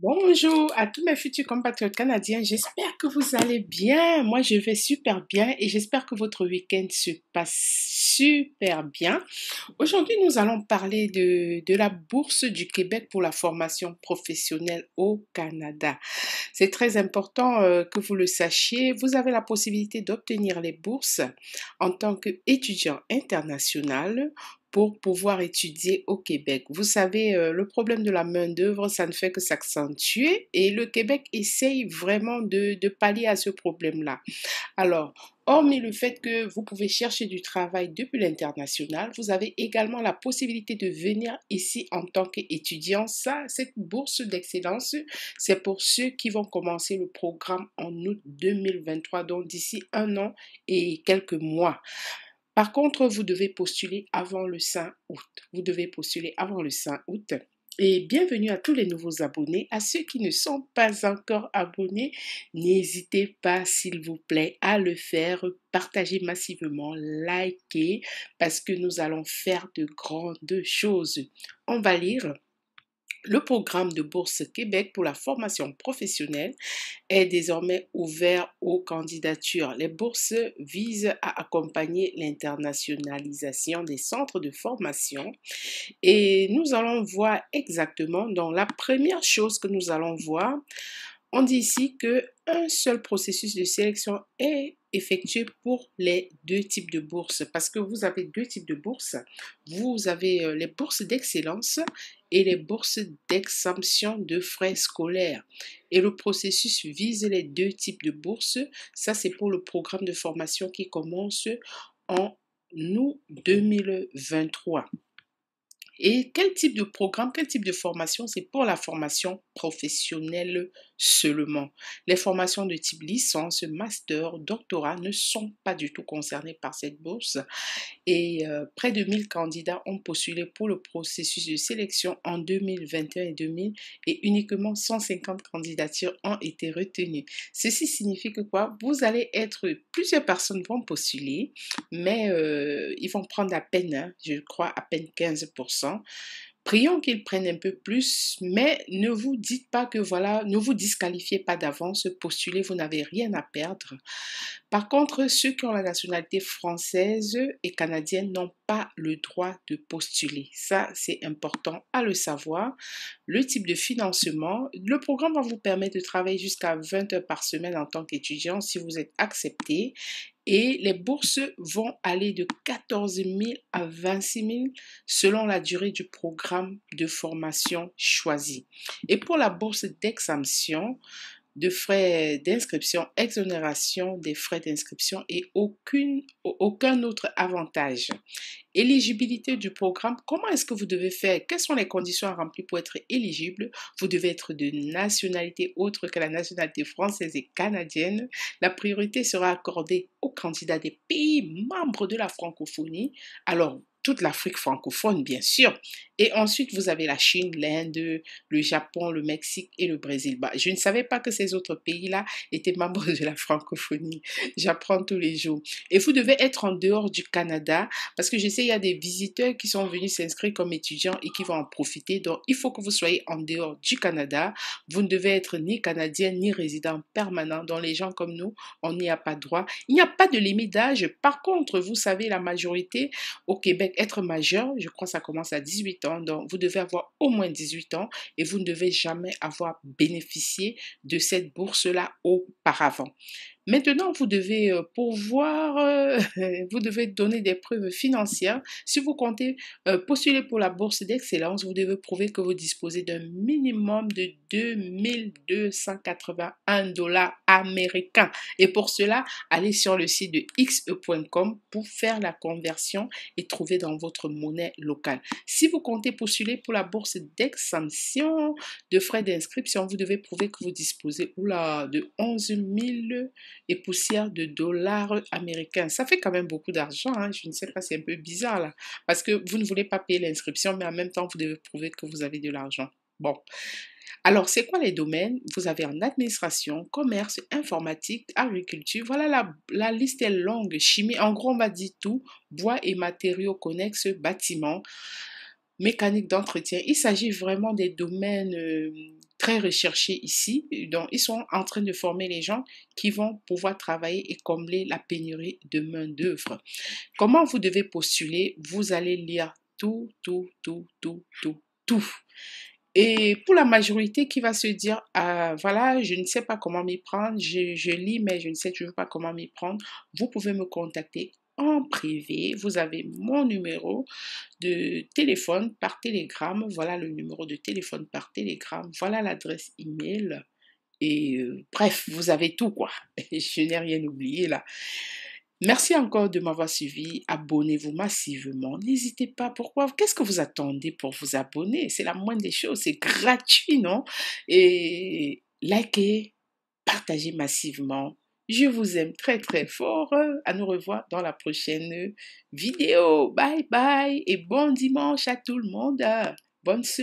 Bonjour à tous mes futurs compatriotes canadiens, j'espère que vous allez bien. Moi, je vais super bien et j'espère que votre week-end se passe super bien. Aujourd'hui, nous allons parler de, la bourse du Québec pour la formation professionnelle au Canada. C'est très important euh, que vous le sachiez. Vous avez la possibilité d'obtenir les bourses en tant qu'étudiant international pour pouvoir étudier au Québec. Vous savez, euh, le problème de la main-d'œuvre, ça ne fait que s'accentuer et le Québec essaye vraiment de, de pallier à ce problème-là. Alors, hormis le fait que vous pouvez chercher du travail depuis l'international, vous avez également la possibilité de venir ici en tant qu'étudiant. Ça, cette bourse d'excellence, c'est pour ceux qui vont commencer le programme en août 2023, donc d'ici un an et quelques mois. Par contre, vous devez postuler avant le 5 août. Vous devez postuler avant le 5 août. Et bienvenue à tous les nouveaux abonnés. À ceux qui ne sont pas encore abonnés, n'hésitez pas, s'il vous plaît, à le faire. Partagez massivement, likez, parce que nous allons faire de grandes choses. On va lire le programme de Bourse Québec pour la formation professionnelle est désormais ouvert aux candidatures. Les bourses visent à accompagner l'internationalisation des centres de formation et nous allons voir exactement dans la première chose que nous allons voir. On dit ici que un seul processus de sélection est effectué pour les deux types de bourses parce que vous avez deux types de bourses. Vous avez euh, les bourses d'excellence et les bourses d'exemption de frais scolaires. Et le processus vise les deux types de bourses. Ça, c'est pour le programme de formation qui commence en août 2023. Et quel type de programme, quel type de formation C'est pour la formation professionnelle seulement. Les formations de type licence, master, doctorat ne sont pas du tout concernées par cette bourse. Et euh, près de 1000 candidats ont postulé pour le processus de sélection en 2021 et 2000 et uniquement 150 candidatures ont été retenues. Ceci signifie que quoi Vous allez être, plusieurs personnes vont postuler, mais euh, ils vont prendre à peine, hein, je crois, à peine 15% Prions qu'ils prennent un peu plus, mais ne vous dites pas que voilà, ne vous disqualifiez pas d'avance, postulez, vous n'avez rien à perdre. Par contre, ceux qui ont la nationalité française et canadienne n'ont pas le droit de postuler. Ça, c'est important à le savoir. Le type de financement, le programme va vous permettre de travailler jusqu'à 20 heures par semaine en tant qu'étudiant si vous êtes accepté et les bourses vont aller de 14 000 à 26 000 selon la durée du programme de formation choisi. Et pour la bourse d'exemption, de frais d'inscription, exonération des frais d'inscription et aucune, aucun autre avantage. Éligibilité du programme, comment est-ce que vous devez faire Quelles sont les conditions à remplir pour être éligible Vous devez être de nationalité autre que la nationalité française et canadienne. La priorité sera accordée aux candidats des pays membres de la francophonie. Alors, toute l'Afrique francophone, bien sûr. Et ensuite, vous avez la Chine, l'Inde, le Japon, le Mexique et le Brésil. Bah, je ne savais pas que ces autres pays-là étaient membres de la francophonie. J'apprends tous les jours. Et vous devez être en dehors du Canada parce que je sais, il y a des visiteurs qui sont venus s'inscrire comme étudiants et qui vont en profiter. Donc, il faut que vous soyez en dehors du Canada. Vous ne devez être ni canadien ni résident permanent. Donc, les gens comme nous, on n'y a pas droit. Il n'y a pas de limite d'âge. Par contre, vous savez, la majorité au Québec être majeur, je crois que ça commence à 18 ans, donc vous devez avoir au moins 18 ans et vous ne devez jamais avoir bénéficié de cette bourse-là auparavant. Maintenant, vous devez euh, pouvoir, euh, vous devez donner des preuves financières. Si vous comptez euh, postuler pour la bourse d'excellence, vous devez prouver que vous disposez d'un minimum de 2281 dollars américains. Et pour cela, allez sur le site de xe.com pour faire la conversion et trouver dans votre monnaie locale. Si vous comptez postuler pour la bourse d'exemption de frais d'inscription, vous devez prouver que vous disposez oula, de 11 000 et poussière de dollars américains. Ça fait quand même beaucoup d'argent. Hein. Je ne sais pas, c'est un peu bizarre là. Parce que vous ne voulez pas payer l'inscription, mais en même temps, vous devez prouver que vous avez de l'argent. Bon. Alors, c'est quoi les domaines Vous avez en administration, commerce, informatique, agriculture. Voilà, la, la, liste est longue. Chimie, en gros, on m'a dit tout. Bois et matériaux connexes, bâtiments, mécanique d'entretien. Il s'agit vraiment des domaines euh, très recherchés ici. Donc, ils sont en train de former les gens qui vont pouvoir travailler et combler la pénurie de main-d'œuvre. Comment vous devez postuler Vous allez lire tout, tout, tout, tout, tout, tout. Et pour la majorité qui va se dire, ah, voilà, je ne sais pas comment m'y prendre, je, je, lis, mais je ne sais toujours pas comment m'y prendre, vous pouvez me contacter en privé. Vous avez mon numéro de téléphone par télégramme. Voilà le numéro de téléphone par télégramme. Voilà l'adresse email. Et euh, bref, vous avez tout quoi. Je n'ai rien oublié là. Merci encore de m'avoir suivi. Abonnez-vous massivement. N'hésitez pas. Pourquoi Qu'est-ce que vous attendez pour vous abonner C'est la moindre des choses. C'est gratuit, non Et likez, partagez massivement. Je vous aime très très fort. À nous revoir dans la prochaine vidéo. Bye bye et bon dimanche à tout le monde. Bonne semaine.